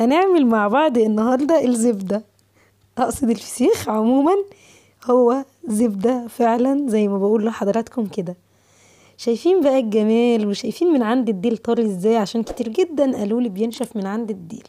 هنعمل مع بعض النهاردة الزبدة أقصد الفسيخ عموما هو زبدة فعلا زي ما بقول لحضراتكم كده شايفين بقى الجمال وشايفين من عند الديل طار ازاي عشان كتير جدا قالولي بينشف من عند الديل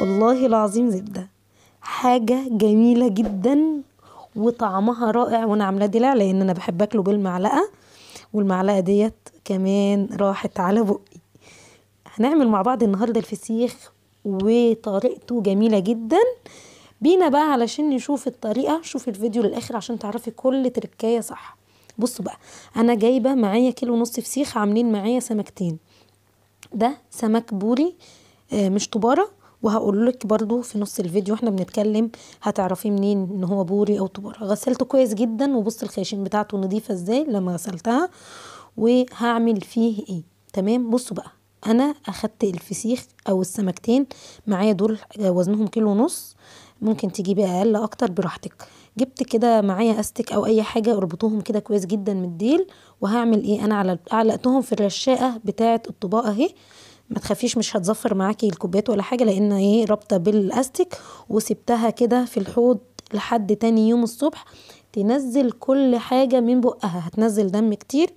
والله العظيم زبدة حاجة جميلة جدا وطعمها رائع وانا عاملاه دلع لان انا بحب اكله بالمعلقة والمعلقة ديت كمان راحت على بقي هنعمل مع بعض النهاردة الفسيخ وطريقته جميلة جدا بينا بقى علشان نشوف الطريقة شوف الفيديو للاخر عشان تعرفي كل تركاية صح بصوا بقى انا جايبة معايا كيلو ونص فسيخ عاملين معايا سمكتين ده سمك بوري آه، مش طبارة وهقول لك برضو في نص الفيديو احنا بنتكلم هتعرفي منين ان هو بوري او طبارة غسلته كويس جدا وبص الخياشيم بتاعته نضيفة ازاي لما غسلتها وهعمل فيه ايه تمام بصوا بقى انا اخدت الفسيخ او السمكتين معايا دول آه، وزنهم كيلو ونص ممكن تجيبي اقل اكتر براحتك جبت كده معايا استك او اي حاجه اربطوهم كده كويس جدا من الديل وهعمل ايه انا علقتهم في الرشاقه بتاعه الطباق اهي ما تخافيش مش هتزفر معاكي الكوبايات ولا حاجه لان ايه رابطه بالاستك وسبتها كده في الحوض لحد تاني يوم الصبح تنزل كل حاجه من بقها هتنزل دم كتير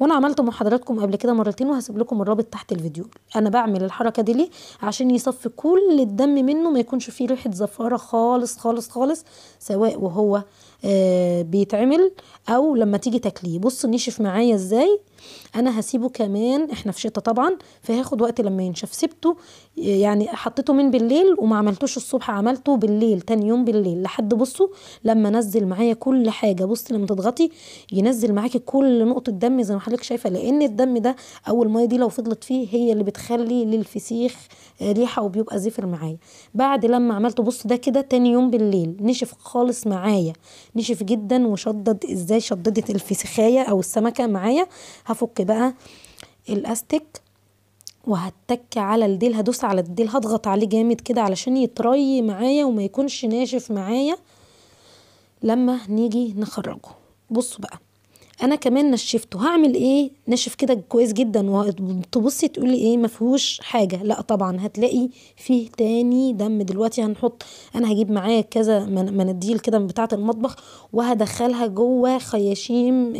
وانا عملت مع حضراتكم قبل كده مرتين وهسيب لكم الرابط تحت الفيديو انا بعمل الحركه دي ليه عشان يصفي كل الدم منه ما يكونش فيه ريحه زفاره خالص خالص خالص سواء وهو آه بيتعمل او لما تيجي تاكليه بصوا نشف معايا ازاي انا هسيبه كمان احنا في شتا طبعا فهياخد وقت لما ينشف سبته يعني حطيته من بالليل وما عملتوش الصبح عملته بالليل تاني يوم بالليل لحد بصوا لما نزل معايا كل حاجه بصي لما تضغطي ينزل معاكي كل نقطه دم زي ما حضرتك شايفه لان الدم ده او الميه دي لو فضلت فيه هي اللي بتخلي للفسيخ ريحه وبيبقى زفر معايا بعد لما عملته بص ده كده تاني يوم بالليل نشف خالص معايا نشف جدا وشدد ازاي شددت الفسيخايه او السمكه معايا هفك بقى الاستك وهتك على الديل هدوس على الديل هضغط عليه جامد كده علشان يتري معايا وما يكونش ناشف معايا لما نيجي نخرجه بصوا بقى انا كمان نشفته هعمل ايه ناشف كده كويس جدا وتبصي تقولي ايه ما فيهوش حاجه لا طبعا هتلاقي فيه تاني دم دلوقتي هنحط انا هجيب معايا كذا مناديل كده من بتاعه المطبخ وهدخلها جوه خياشيم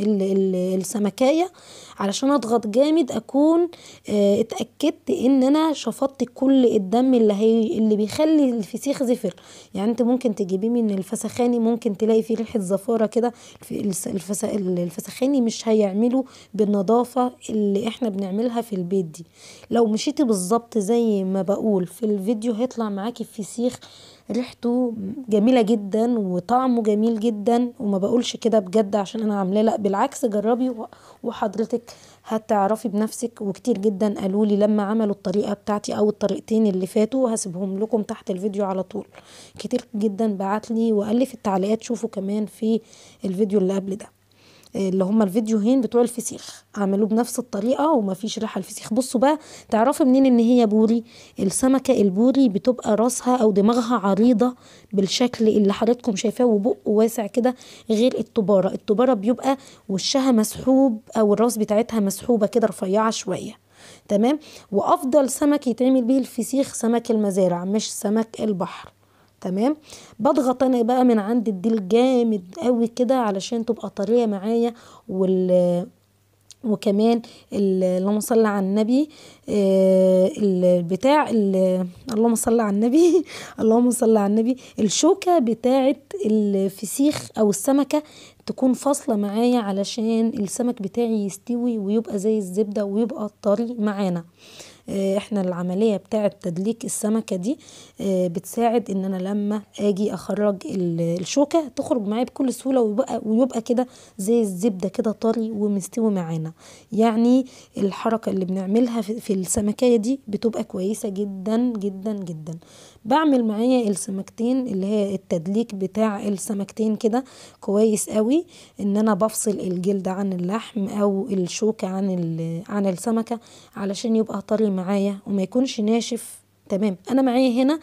السمكايه علشان اضغط جامد اكون آه، اتاكدت ان انا شفطت كل الدم اللي هي اللي بيخلي الفسيخ زفر يعني انت ممكن تجيبيه من الفسخاني ممكن تلاقي فيه ريحه زفاره كده الفسخاني مش هيعمله بالنضاره النظافة اللي احنا بنعملها في البيت دي لو مشيتي بالظبط زي ما بقول في الفيديو هيطلع معاكي الفسيخ ريحته جميلة جدا وطعمه جميل جدا وما بقولش كده بجد عشان انا عاملاه لا بالعكس جربي وحضرتك هتعرفي بنفسك وكتير جدا قالوا لي لما عملوا الطريقة بتاعتي او الطريقتين اللي فاتوا هسيبهم لكم تحت الفيديو على طول كتير جدا بعتلي وقال لي في التعليقات شوفوا كمان في الفيديو اللي قبل ده آه، اللي هم الفيديوهين بتوع الفسيخ عملوه بنفس الطريقه ومفيش ريحه الفسيخ بصوا بقى تعرفوا منين ان هي بوري السمكه البوري بتبقى راسها او دماغها عريضه بالشكل اللي حضراتكم شايفاه وبقه واسع كده غير التباره التباره بيبقى وشها مسحوب او الراس بتاعتها مسحوبه كده رفيعه شويه تمام وافضل سمك يتعمل بيه الفسيخ سمك المزارع مش سمك البحر تمام بضغط انا بقى من عند الديل جامد قوي كده علشان تبقى طريه معايا وال وكمان اللهم صل على النبي آه، البتاع اللهم صل على النبي اللهم صل على النبي الشوكه بتاعه الفسيخ او السمكه تكون فاصله معايا علشان السمك بتاعي يستوي ويبقى زي الزبده ويبقى طري معانا آه، احنا العملية بتاعة تدليك السمكة دي آه، بتساعد ان انا لما اجي اخرج الشوكة تخرج معايا بكل سهولة ويبقى, ويبقى كده زي الزبدة كده طري ومستوي معانا يعني الحركة اللي بنعملها في السمكية دي بتبقى كويسة جدا جدا جدا بعمل معايا السمكتين اللي هي التدليك بتاع السمكتين كده كويس قوي ان انا بفصل الجلد عن اللحم او الشوكة عن, عن السمكة علشان يبقى طري معايا وما يكونش ناشف تمام انا معايا هنا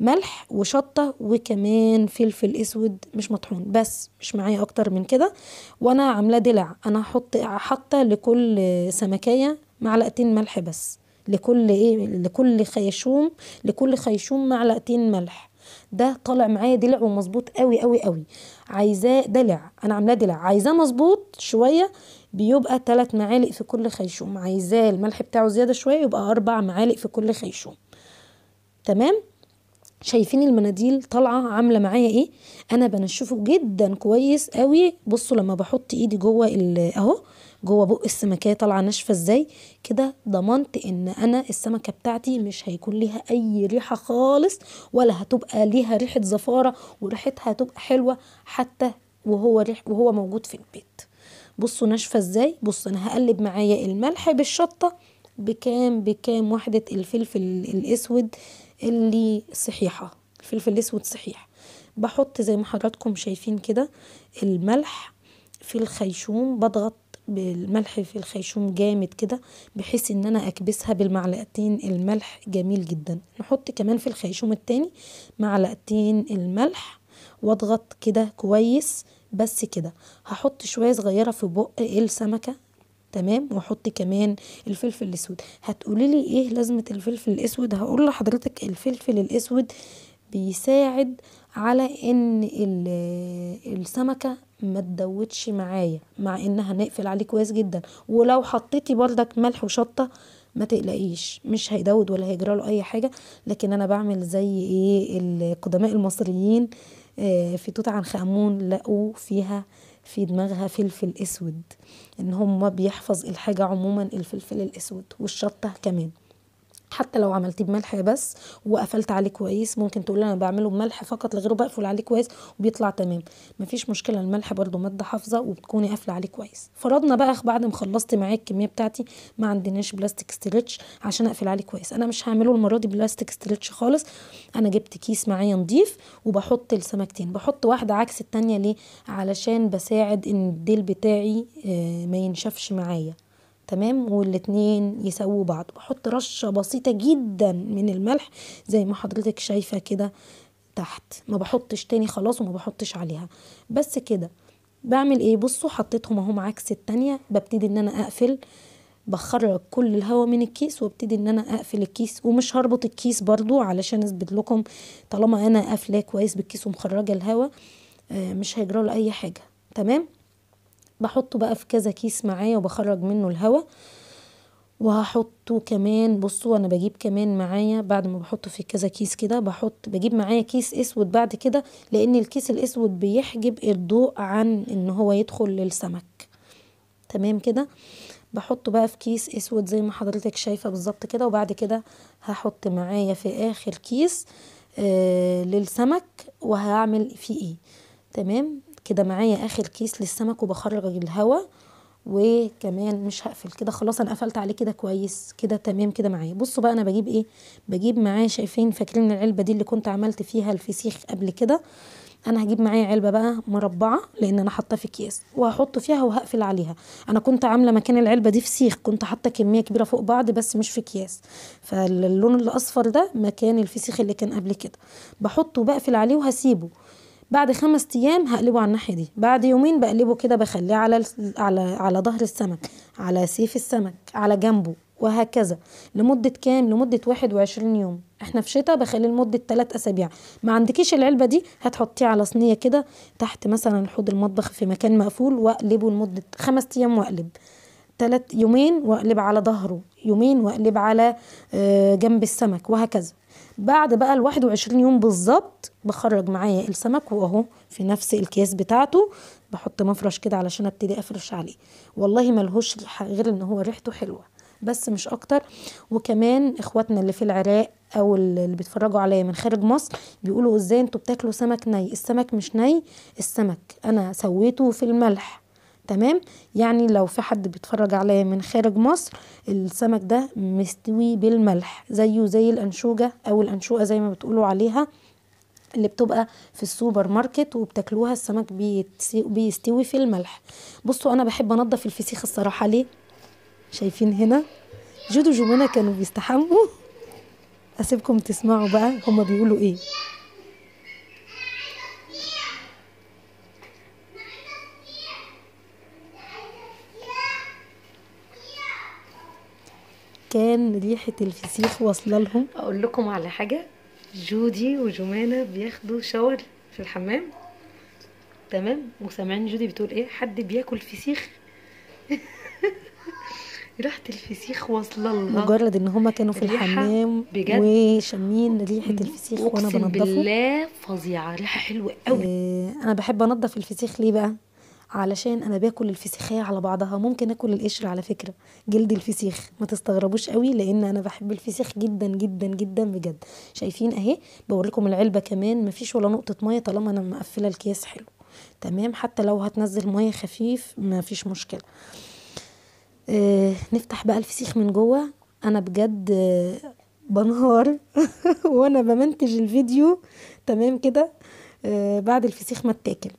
ملح وشطه وكمان فلفل اسود مش مطحون بس مش معايا اكتر من كده وانا عامله دلع انا هحط حاطه لكل سمكيه معلقتين ملح بس لكل ايه لكل خيشوم لكل خيشوم معلقتين ملح ده طالع معايا دلع ومظبوط قوي قوي قوي عايزاه دلع انا عاملاه دلع عايزاه مظبوط شويه بيبقى ثلاث معالق في كل خيشوم عايزاه الملح بتاعه زياده شويه يبقى اربع معالق في كل خيشوم تمام شايفين المناديل طالعه عامله معايا ايه انا بنشفه جدا كويس قوي بصوا لما بحط ايدي جوه اهو جوه بق السمكيه طالعه ناشفه ازاي كده ضمنت ان انا السمكه بتاعتي مش هيكون ليها اي ريحه خالص ولا هتبقى ليها ريحه زفاره وريحتها هتبقى حلوه حتى وهو ريح وهو موجود في البيت بصوا ناشفه ازاي بص انا هقلب معايا الملح بالشطه بكام بكام وحده الفلفل الاسود اللي صحيحة الفلفل الأسود صحيح بحط زي ما حضراتكم شايفين كده الملح في الخيشوم بضغط بالملح في الخيشوم جامد كده بحيث ان انا اكبسها بالمعلقتين الملح جميل جدا نحط كمان في الخيشوم التاني معلقتين الملح واضغط كده كويس بس كده هحط شوية صغيرة في بق السمكة تمام واحط كمان الفلفل الاسود هتقولي لي ايه لازمه الفلفل الاسود هقول لحضرتك الفلفل الاسود بيساعد على ان السمكه ما تدوتش معايا مع انها هنقفل عليه كويس جدا ولو حطيتي بردك ملح وشطه ما تقلقيش مش هيدود ولا هيجرى له اي حاجه لكن انا بعمل زي ايه القدماء المصريين آه، في توت عنخ امون لقوا فيها في دماغها فلفل اسود ان هم بيحفظ الحاجة عموما الفلفل الاسود والشطة كمان حتى لو عملتيه بملح بس وقفلت عليه كويس ممكن تقول انا بعمله بملح فقط لغيره بقفل عليه كويس وبيطلع تمام مفيش مشكله الملح برده ماده حافظه وبتكوني قافله عليه كويس فرضنا بقى بعد ما خلصت معايا الكميه بتاعتي ما عندناش بلاستيك ستريتش عشان اقفل عليه كويس انا مش هعمله المره دي بلاستيك ستريتش خالص انا جبت كيس معايا نضيف وبحط السمكتين بحط واحده عكس التانيه ليه علشان بساعد ان الديل بتاعي آه، ما ينشفش معايا تمام والاتنين يسووا بعض بحط رشة بسيطة جدا من الملح زي ما حضرتك شايفة كده تحت ما بحطش تاني خلاص وما بحطش عليها بس كده بعمل ايه بصوا حطيتهم اهم عكس التانية ببتدي ان انا اقفل بخرج كل الهواء من الكيس وابتدي ان انا اقفل الكيس ومش هربط الكيس برضو علشان اثبت لكم طالما انا قافلاه كويس بالكيس ومخرجه الهواء آه، مش هيجرى له اي حاجه تمام بحطه بقى في كذا كيس معايا وبخرج منه الهواء وهحطه كمان بصوا انا بجيب كمان معايا بعد ما بحطه في كذا كيس كده بحط بجيب معايا كيس اسود بعد كده لان الكيس الاسود بيحجب الضوء عن ان هو يدخل للسمك تمام كده بحطه بقى في كيس اسود زي ما حضرتك شايفه بالظبط كده وبعد كده هحط معايا في اخر كيس آه للسمك وهعمل فيه ايه تمام كده معايا اخر كيس للسمك وبخرج الهواء وكمان مش هقفل كده خلاص انا قفلت عليه كده كويس كده تمام كده معايا بصوا بقى انا بجيب ايه بجيب معايا شايفين فاكرين العلبه دي اللي كنت عملت فيها الفسيخ قبل كده انا هجيب معايا علبه بقى مربعه لان انا حاطاه في اكياس وهحط فيها وهقفل عليها انا كنت عامله مكان العلبه دي فسيخ كنت حاطه كميه كبيره فوق بعض بس مش في اكياس فاللون الاصفر ده مكان الفسيخ اللي كان قبل كده بحطه وبقفل عليه وهسيبه بعد خمس ايام هقلبه على الناحيه دي بعد يومين بقلبه كده بخليه على على على ظهر السمك على سيف السمك على جنبه وهكذا لمدة كام لمدة 21 يوم احنا في شتاء بخليه لمدة 3 اسابيع ما عندكيش العلبة دي هتحطيه على صينية كده تحت مثلا حوض المطبخ في مكان مقفول واقلبه لمدة 5 ايام واقلب تلات يومين واقلب على ظهره يومين واقلب على آه، جنب السمك وهكذا بعد بقى ال 21 يوم بالظبط بخرج معايا السمك واهو في نفس الكيس بتاعته بحط مفرش كده علشان ابتدي افرش عليه والله ملهوش غير ان هو ريحته حلوه بس مش اكتر وكمان اخواتنا اللي في العراق او اللي بيتفرجوا عليا من خارج مصر بيقولوا ازاي انتوا بتاكلوا سمك ني السمك مش ني السمك انا سويته في الملح تمام يعني لو في حد بيتفرج عليا من خارج مصر السمك ده مستوي بالملح زيه زي الانشوجه او الانشوقه زي ما بتقولوا عليها اللي بتبقى في السوبر ماركت وبتاكلوها السمك بيستوي في الملح بصوا انا بحب انضف الفسيخ الصراحه ليه شايفين هنا جودو جمانه كانوا بيستحموا اسيبكم تسمعوا بقى هما بيقولوا ايه كان ريحة الفسيخ واصلة لهم أقول لكم على حاجة جودي وجمانة بياخدوا شاور في الحمام تمام وسامعين جودي بتقول ايه حد بياكل فسيخ ريحه الفسيخ واصله لهم مجرد ان هما كانوا في الحمام بجد وشامين ريحه الفسيخ وانا بنضفه اقسم بالله فظيعه ريحه حلوه قوي آه، انا بحب انضف الفسيخ ليه بقى علشان انا باكل الفسيخيه على بعضها ممكن اكل القشر على فكره جلد الفسيخ ما تستغربوش قوي لان انا بحب الفسيخ جدا جدا جدا بجد شايفين اهي بوريكم العلبه كمان مفيش ولا نقطه ميه طالما انا مقفله الكيس حلو تمام حتى لو هتنزل ميه خفيف مفيش مشكله آه نفتح بقى الفسيخ من جوه انا بجد آه بنهار وانا بمنتج الفيديو تمام كده آه بعد الفسيخ ما اتاكل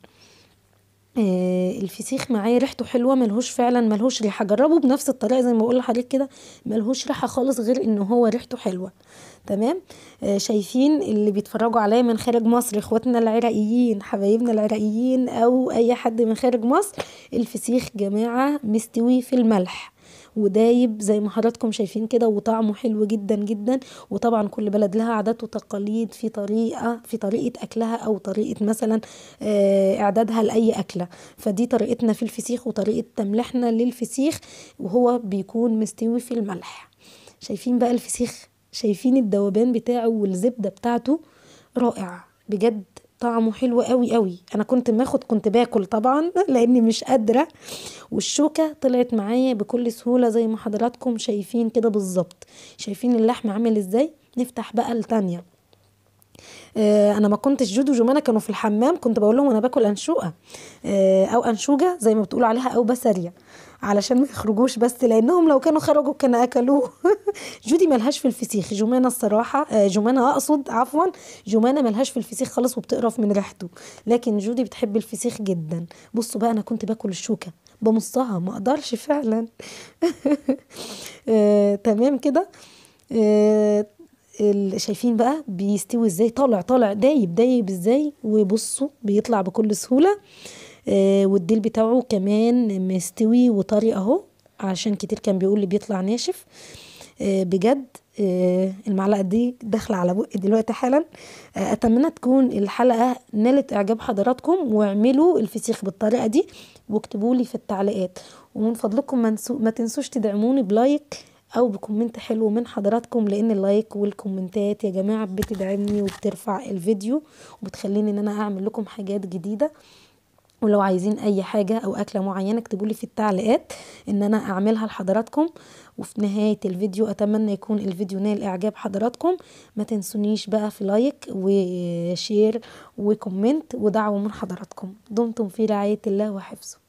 آه، الفسيخ معايا ريحته حلوه ملهوش فعلا ملهوش ريحه جربه بنفس الطريقه زي ما بقول لحضرتك كده ملهوش ريحه خالص غير ان هو ريحته حلوه تمام آه شايفين اللي بيتفرجوا عليا من خارج مصر اخواتنا العراقيين حبايبنا العراقيين او اي حد من خارج مصر الفسيخ جماعه مستوي في الملح ودايب زي ما حضراتكم شايفين كده وطعمه حلو جدا جدا وطبعا كل بلد لها عادات وتقاليد في طريقه في طريقه اكلها او طريقه مثلا آه، اعدادها لاي اكله فدي طريقتنا في الفسيخ وطريقه تملحنا للفسيخ وهو بيكون مستوي في الملح شايفين بقى الفسيخ شايفين الدوبان بتاعه والزبده بتاعته رائع بجد طعمه حلو قوي قوي انا كنت ماخد كنت باكل طبعا لاني مش قادره والشوكه طلعت معايا بكل سهوله زي ما حضراتكم شايفين كده بالظبط شايفين اللحم عامل ازاي نفتح بقى التانيه آه، انا ما كنتش جودو جمانه كانوا في الحمام كنت بقول لهم انا باكل انشوقه آه، او انشوجه زي ما بتقولوا عليها او بسريع علشان ما يخرجوش بس لانهم لو كانوا خرجوا كان اكلوه جودي ملهاش في الفسيخ جمانه الصراحه آه، جمانه اقصد عفوا جمانه ملهاش في الفسيخ خالص وبتقرف من ريحته لكن جودي بتحب الفسيخ جدا بصوا بقى انا كنت باكل الشوكه بمصها ما اقدرش فعلا تمام كده شايفين بقى بيستوي ازاي طالع طالع دايب دايب ازاي وبصوا بيطلع بكل سهولة آه والديل بتاعه كمان مستوي وطري اهو عشان كتير كان بيقول لي بيطلع ناشف آه بجد آه المعلقة دي داخلة على بقي دلوقتي حالا آه، اتمنى تكون الحلقة نالت اعجاب حضراتكم واعملوا الفسيخ بالطريقة دي واكتبوا لي في التعليقات ومن فضلكم ما تنسوش تدعموني بلايك او بكومنت حلو من حضراتكم لان اللايك والكومنتات يا جماعه بتدعمني وبترفع الفيديو وبتخليني ان انا اعمل لكم حاجات جديده ولو عايزين اي حاجه او اكله معينه اكتبوا لي في التعليقات ان انا اعملها لحضراتكم وفي نهايه الفيديو اتمنى يكون الفيديو نال اعجاب حضراتكم ما تنسونيش بقى في لايك وشير وكومنت ودعوه من حضراتكم دمتم في رعايه الله وحفظه